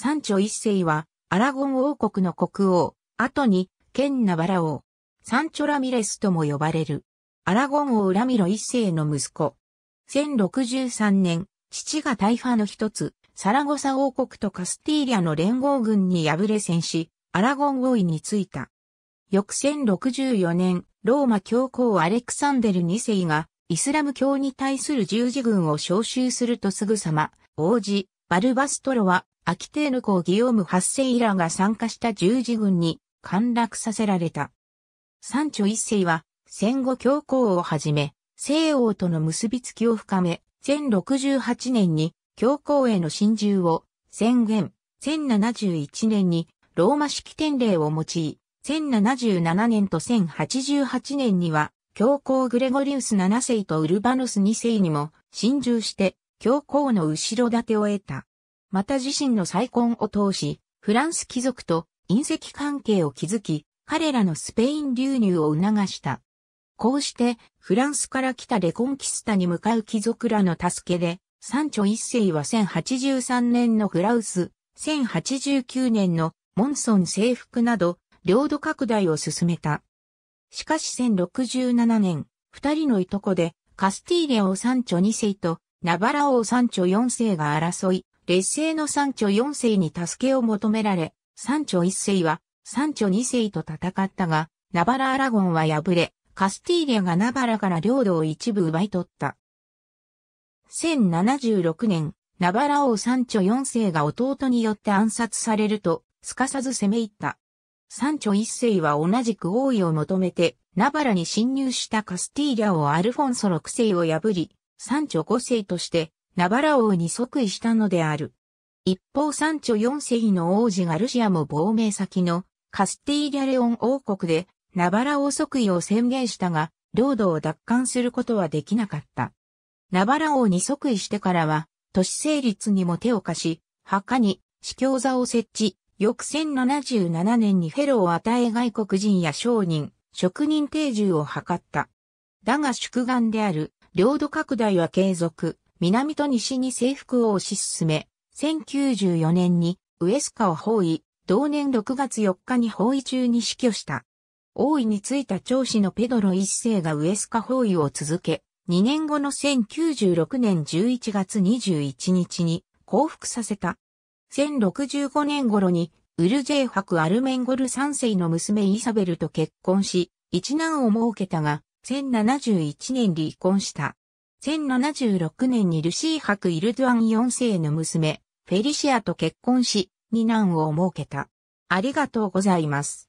サンチョ一世は、アラゴン王国の国王、後に、ケンナバラ王、サンチョラミレスとも呼ばれる。アラゴン王ラミロ一世の息子。1063年、父がタイファの一つ、サラゴサ王国とカスティーリアの連合軍に敗れ戦し、アラゴン王位に就いた。翌1064年、ローマ教皇アレクサンデル二世が、イスラム教に対する十字軍を召集するとすぐさま、王子、バルバストロはアキテーヌ公ギオーム8世来が参加した十字軍に陥落させられた。三朝一世は戦後教皇をはじめ西欧との結びつきを深め、0 68年に教皇への侵入を宣言、1071年にローマ式典令を用い、1077年と1088年には教皇グレゴリウス7世とウルバノス2世にも侵入して教皇の後ろ盾を得た。また自身の再婚を通し、フランス貴族と隕石関係を築き、彼らのスペイン流入を促した。こうして、フランスから来たレコンキスタに向かう貴族らの助けで、サンチョ一世は1083年のフラウス、1089年のモンソン征服など、領土拡大を進めた。しかし1067年、二人のいとこで、カスティーレをサンチョ世と、ナバラ王サンチョ世が争い、劣勢の三女四世に助けを求められ、三女一世は三女二世と戦ったが、ナバラ・アラゴンは敗れ、カスティーリャがナバラから領土を一部奪い取った。1076年、ナバラ王三女四世が弟によって暗殺されると、すかさず攻め入った。三女一世は同じく王位を求めて、ナバラに侵入したカスティーリャをアルフォンソ六世を破り、三女五世としてナバラ王に即位したのである。一方サンチョ4世の王子ガルシアも亡命先のカスティーリャレオン王国でナバラ王即位を宣言したが、領土を奪還することはできなかった。ナバラ王に即位してからは、都市成立にも手を貸し、墓に司教座を設置、翌1077年にフェロを与え外国人や商人、職人定住を図った。だが宿願である領土拡大は継続。南と西に征服を推し進め、1094年にウエスカを包囲、同年6月4日に包囲中に死去した。王位についた長子のペドロ一世がウエスカ包囲を続け、2年後の1096年11月21日に降伏させた。1065年頃にウルジェーク・アルメンゴル3世の娘イサベルと結婚し、一男を設けたが、1071年離婚した。1076年にルシーク・イルドゥアン4世の娘、フェリシアと結婚し、二男を設けた。ありがとうございます。